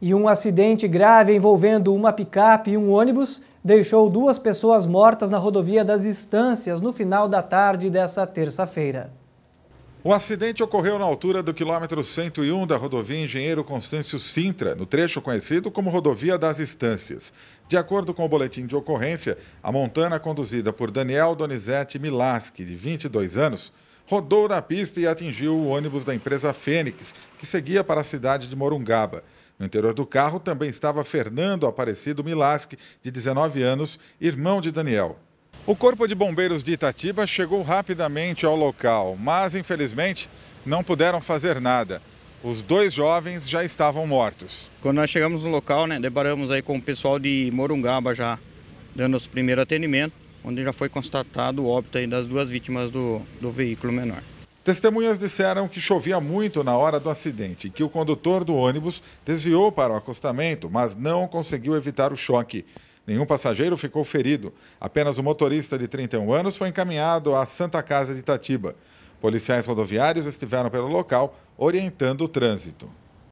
E um acidente grave envolvendo uma picape e um ônibus deixou duas pessoas mortas na rodovia das Estâncias no final da tarde dessa terça-feira. O acidente ocorreu na altura do quilômetro 101 da rodovia Engenheiro Constâncio Sintra, no trecho conhecido como Rodovia das Estâncias. De acordo com o boletim de ocorrência, a montana conduzida por Daniel Donizete Milaski, de 22 anos, rodou na pista e atingiu o ônibus da empresa Fênix, que seguia para a cidade de Morungaba. No interior do carro também estava Fernando Aparecido Milaski, de 19 anos, irmão de Daniel. O Corpo de Bombeiros de Itatiba chegou rapidamente ao local, mas infelizmente não puderam fazer nada. Os dois jovens já estavam mortos. Quando nós chegamos no local, né, deparamos aí com o pessoal de Morungaba já dando os primeiros atendimentos, onde já foi constatado o óbito das duas vítimas do, do veículo menor. Testemunhas disseram que chovia muito na hora do acidente e que o condutor do ônibus desviou para o acostamento, mas não conseguiu evitar o choque. Nenhum passageiro ficou ferido. Apenas o motorista de 31 anos foi encaminhado à Santa Casa de Itatiba. Policiais rodoviários estiveram pelo local, orientando o trânsito.